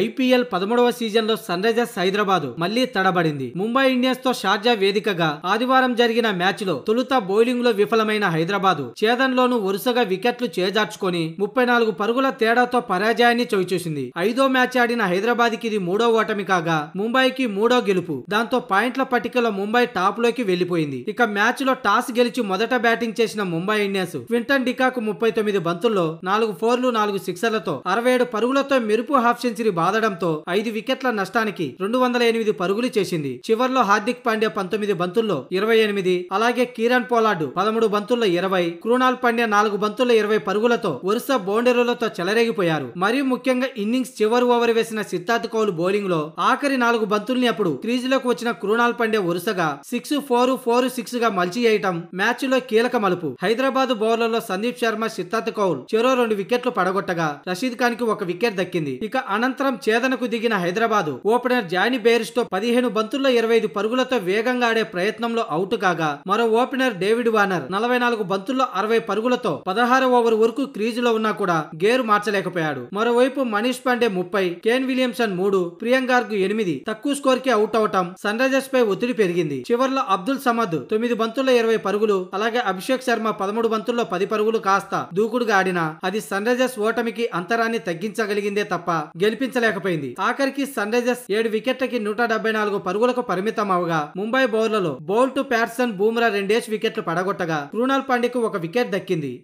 IPL పదమూడవ సీజన్లో sun Risers Hyderabad మళ్లీ తడబడింది ముంబై ఇండియన్స్ తో షార్జా వేదికగా ఆదివారం జరిగిన మ్యాచ్ లో తొలుత బౌలింగ్ లో విఫలమైన హైదరాబాద్ చేదన్లోనూ వరుసగా వికెట్లు చేజార్చుకొని ముప్పై నాలుగు పరుగుల తేడాతో పరాజయాన్ని చవిచూసింది ఐదో మ్యాచ్ ఆడిన హైదరాబాద్ కి ఇది మూడో ఓటమి కాగా ముంబైకి మూడో గెలుపు దాంతో పాయింట్ల పట్టికలో ముంబై టాప్ లోకి వెళ్లిపోయింది ఇక మ్యాచ్ లో టాస్ గెలిచి మొదట బ్యాటింగ్ చేసిన ముంబై ఇండియన్స్ క్వింటన్ డికాకు ముప్పై తొమ్మిది బంతుల్లో నాలుగు ఫోర్లు నాలుగు సిక్సర్లతో అరవై ఏడు పరుగులతో మెరుపు హాఫ్ సెంచరీ బాదడంతో ఐదు వికెట్ల నష్టానికి రెండు వందల ఎనిమిది పరుగులు చేసింది చివర్లో హార్దిక్ పాండ్యా పంతొమ్మిది బంతుల్లో ఇరవై ఎనిమిది అలాగే కిరణ్ పోలాడు పదమూడు బంతుల్లో ఇరవై కృణాల్ పాండ్యా నాలుగు బంతుల్లో ఇరవై పరుగులతో వరుస బౌండరీలతో చెలరేగిపోయారు మరియు ముఖ్యంగా ఇన్నింగ్స్ చివరి ఓవర్ వేసిన సిద్ధార్థ్ కౌల్ బౌలింగ్ లో ఆఖరి నాలుగు బంతుల్ని అప్పుడు క్రీజులోకి వచ్చిన కృణాల్ పాండ్యా వరుసగా సిక్స్ ఫోర్ ఫోర్ సిక్స్ గా మలిచి వేయటం మ్యాచ్ లో కీలక మలుపు హైదరాబాద్ బౌలర్లో సందీప్ శర్మ సిద్ధార్థ్ కౌల్ చెరో రెండు వికెట్లు పడగొట్టగా రషీద్ ఖాన్ కి ఒక వికెట్ దక్కింది ఇక అనంతరం శనివారం చేదనకు దిగిన హైదరాబాదు ఓపెనర్ జానీ తో పదిహేను బంతుల్లో ఇరవై ఐదు పరుగులతో వేగంగా ఆడే ప్రయత్నంలో అవుట్ కాగా మరో ఓపెనర్ డేవిడ్ వార్నర్ నలభై నాలుగు బంతుల్లో అరవై పరుగులతో పదహారు ఓవర్ వరకు క్రీజులో ఉన్నా కూడా గేరు మార్చలేకపోయాడు మరోవైపు మనీష్ పాండే ముప్పై కేన్ విలియమ్సన్ మూడు కు ఎనిమిది తక్కువ స్కోర్ కి అవుట్ అవటం సన్ రైజర్స్ పై ఒత్తిడి పెరిగింది చివరిలో అబ్దుల్ సమద్ తొమ్మిది బంతుల్లో ఇరవై పరుగులు అలాగే అభిషేక్ శర్మ పదమూడు బంతుల్లో పది పరుగులు కాస్త దూకుడుగా ఆడినా అది సన్ రైజర్స్ ఓటమికి అంతరాన్ని తగ్గించగలిగిందే తప్ప గెలిపించ అందించలేకపోయింది ఆఖరికి సన్ రైజర్స్ ఏడు వికెట్లకి నూట డెబ్బై నాలుగు పరుగులకు పరిమితం అవగా ముంబై బౌలర్లలో టు ప్యాట్సన్ బూమ్రా రెండేసి వికెట్లు పడగొట్టగా క్రూనాల్ పాండికు ఒక వికెట్ దక్కింది